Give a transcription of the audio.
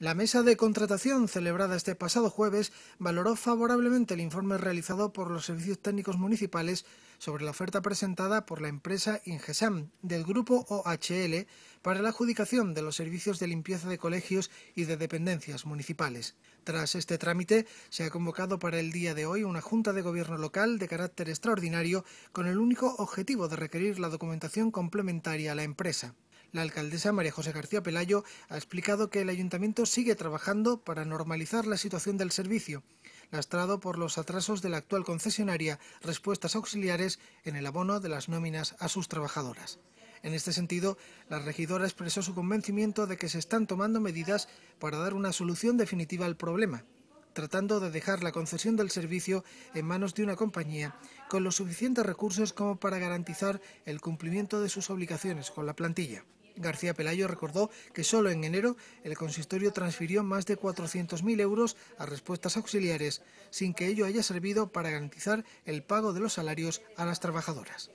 La mesa de contratación celebrada este pasado jueves valoró favorablemente el informe realizado por los servicios técnicos municipales sobre la oferta presentada por la empresa Ingesam del grupo OHL para la adjudicación de los servicios de limpieza de colegios y de dependencias municipales. Tras este trámite, se ha convocado para el día de hoy una Junta de Gobierno local de carácter extraordinario con el único objetivo de requerir la documentación complementaria a la empresa. La alcaldesa María José García Pelayo ha explicado que el ayuntamiento sigue trabajando para normalizar la situación del servicio, lastrado por los atrasos de la actual concesionaria, respuestas auxiliares en el abono de las nóminas a sus trabajadoras. En este sentido, la regidora expresó su convencimiento de que se están tomando medidas para dar una solución definitiva al problema, tratando de dejar la concesión del servicio en manos de una compañía con los suficientes recursos como para garantizar el cumplimiento de sus obligaciones con la plantilla. García Pelayo recordó que solo en enero el consistorio transfirió más de 400.000 euros a respuestas auxiliares, sin que ello haya servido para garantizar el pago de los salarios a las trabajadoras.